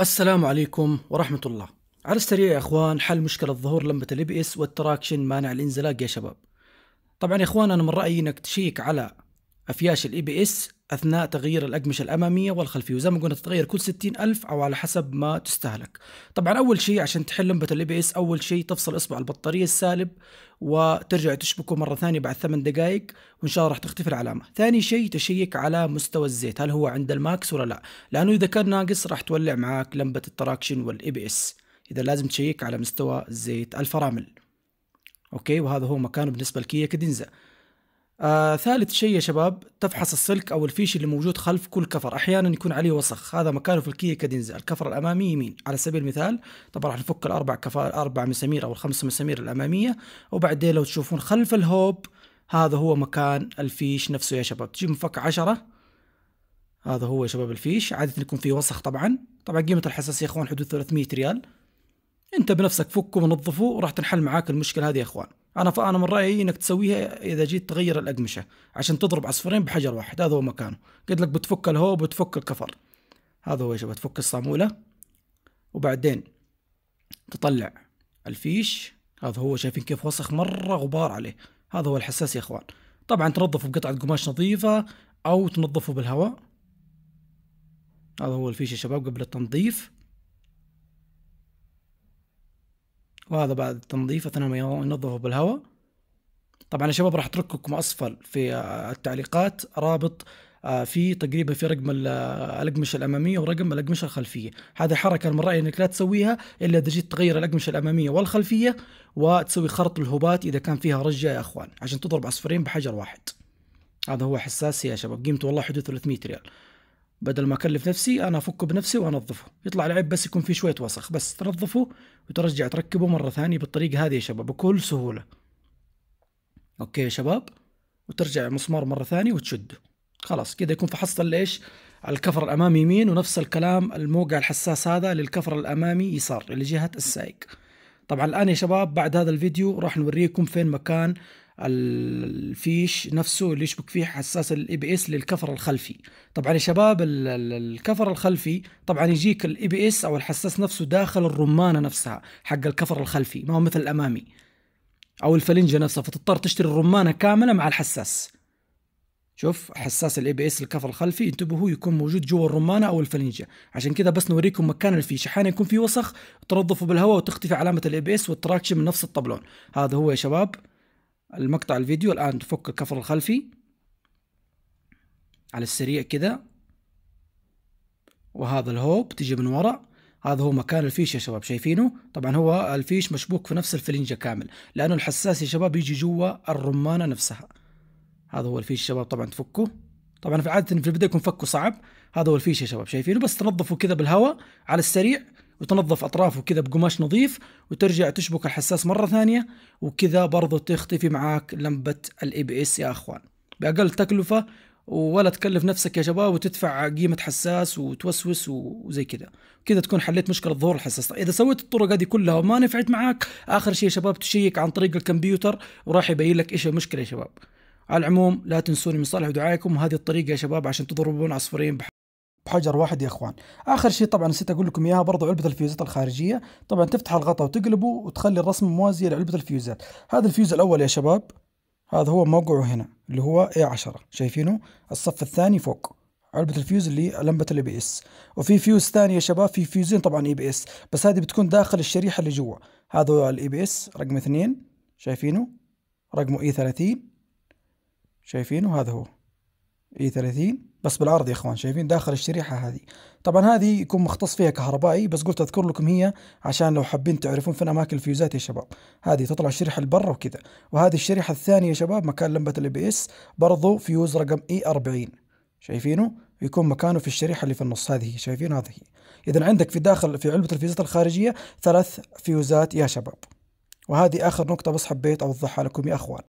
السلام عليكم ورحمة الله على السريع يا اخوان حل مشكلة ظهور لمبة اس والتراكشن مانع الانزلاق يا شباب طبعا يا اخوان انا من رأيي انك تشيك على أفياش الإي بي إس أثناء تغيير الأقمشة الأمامية والخلفية وزي ما قلنا تتغير كل 60 ألف أو على حسب ما تستهلك طبعا أول شيء عشان تحل لمبة الإي بي إس أول شيء تفصل إصبع البطارية السالب وترجع تشبكه مرة ثانية بعد ثمان دقائق وإن شاء الله راح تختفي العلامة ثاني شيء تشيك على مستوى الزيت هل هو عند الماكس ولا لا لأنه إذا كان ناقص راح تولع معاك لمبة التراكشن والإي بي إس إذا لازم تشيك على مستوى الزيت الفرامل أوكي وهذا هو مكانه بالنسبة لكيا كدينزا آه ثالث شيء يا شباب تفحص السلك او الفيش اللي موجود خلف كل كفر احيانا يكون عليه وسخ هذا مكانه في الكيه كدنزه الكفر الامامي يمين على سبيل المثال طبعا راح نفك الاربع كفر الاربع مسامير او الخمس مسامير الاماميه وبعدين لو تشوفون خلف الهوب هذا هو مكان الفيش نفسه يا شباب تجيب مفك عشرة هذا هو يا شباب الفيش عادة يكون فيه وسخ طبعا طبعا قيمة الحساسية يا اخوان حدود 300 ريال انت بنفسك فكه ونظفه وراح تنحل معاك المشكلة هذه يا اخوان انا فانا من رايي انك تسويها اذا جيت تغير الاقمشه عشان تضرب عصفورين بحجر واحد هذا هو مكانه قلت لك بتفك الهو وتفك الكفر هذا هو يا شباب تفك الصاموله وبعدين تطلع الفيش هذا هو شايفين كيف وسخ مره غبار عليه هذا هو الحساس يا اخوان طبعا تنظفه بقطعه قماش نظيفه او تنظفه بالهواء هذا هو الفيش يا شباب قبل التنظيف وهذا بعد التنظيف اثناء ما ينظفوا بالهواء طبعا يا شباب راح اترك لكم اسفل في التعليقات رابط آه، في تقريبا في رقم آه، الاقمشه الاماميه ورقم الاقمشه الخلفيه، هذه حركه من رايي انك لا تسويها الا اذا جيت تغير الاقمشه الاماميه والخلفيه وتسوي خرط الهبات اذا كان فيها رجه يا اخوان عشان تضرب عصفورين بحجر واحد. هذا هو حساسي يا شباب قيمته والله حدود 300 ريال. بدل ما اكلف نفسي انا افكه بنفسي وانظفه يطلع العيب بس يكون فيه شويه وسخ بس تنظفه وترجع تركبه مره ثانيه بالطريقه هذه يا شباب بكل سهوله اوكي يا شباب وترجع المسمار مره ثانيه وتشده خلاص كذا يكون فحصت ليش على الكفر الامامي يمين ونفس الكلام الموقع الحساس هذا للكفر الامامي يسار اللي جهه السائق طبعا الان يا شباب بعد هذا الفيديو راح نوريكم فين مكان الفيش نفسه اللي يشبك فيه حساس الاي بي اس للكفر الخلفي طبعا يا شباب الكفر الخلفي طبعا يجيك الاي بي اس او الحساس نفسه داخل الرمانه نفسها حق الكفر الخلفي ما هو مثل الامامي او الفلنجه نفسها فتضطر تشتري الرمانه كامله مع الحساس شوف حساس الاي بي اس الكفر الخلفي انتبهوا يكون موجود جوا الرمانه او الفلنجه عشان كذا بس نوريكم مكان الفيشه احيانا يكون في وسخ تنظفه بالهواء وتختفي علامه الاي بي اس والتراكشن من نفس الطبلون هذا هو يا شباب المقطع الفيديو الآن تفك الكفر الخلفي على السريع كذا وهذا الهوب تجي من ورا هذا هو مكان الفيش يا شباب شايفينه طبعا هو الفيش مشبوك في نفس الفلنجة كامل لأنه الحساس يا شباب يجي جوا الرمانة نفسها هذا هو الفيش يا شباب طبعا تفكه طبعا في عادة في البداية يكون فكه صعب هذا هو الفيش يا شباب شايفينه بس تنظفه كذا بالهواء على السريع وتنظف اطرافه كذا بقماش نظيف وترجع تشبك الحساس مره ثانيه وكذا برضه تختفي معاك لمبه الاي بي اس يا اخوان باقل تكلفه ولا تكلف نفسك يا شباب وتدفع قيمة حساس وتوسوس وزي كذا كذا تكون حليت مشكلة ظهور الحساس إذا سويت الطرق هذه كلها وما نفعت معاك آخر شيء يا شباب تشيك عن طريق الكمبيوتر وراح يبين لك إيش المشكلة يا شباب على العموم لا تنسوني من صالح دعائكم وهذه الطريقة يا شباب عشان تضربون عصفورين بحجر واحد يا اخوان اخر شيء طبعا نسيت اقول لكم اياها برضو علبه الفيوزات الخارجيه طبعا تفتح الغطاء وتقلبه وتخلي الرسم موازيه لعلبه الفيوزات هذا الفيوز الاول يا شباب هذا هو موقعه هنا اللي هو A10 شايفينه الصف الثاني فوق علبة الفيوز اللي لمبة الاي بي اس وفي فيوز ثاني يا شباب في فيوزين طبعا اي بي اس بس هذه بتكون داخل الشريحة اللي جوا هذا هو الاي بي اس رقم اثنين شايفينه رقمه اي 30 شايفينه هذا هو اي 30 بس بالعرض يا اخوان شايفين داخل الشريحه هذه طبعا هذه يكون مختص فيها كهربائي بس قلت اذكر لكم هي عشان لو حابين تعرفون فين اماكن الفيوزات يا شباب هذه تطلع الشريحه لبرا وكذا وهذه الشريحه الثانيه يا شباب مكان لمبه الاي بي اس برضه فيوز رقم اي 40 شايفينه يكون مكانه في الشريحه اللي في النص هذه شايفين هذه اذا عندك في داخل في علبه الفيوزات الخارجيه ثلاث فيوزات يا شباب وهذه اخر نقطه بس حبيت اوضحها لكم يا اخوان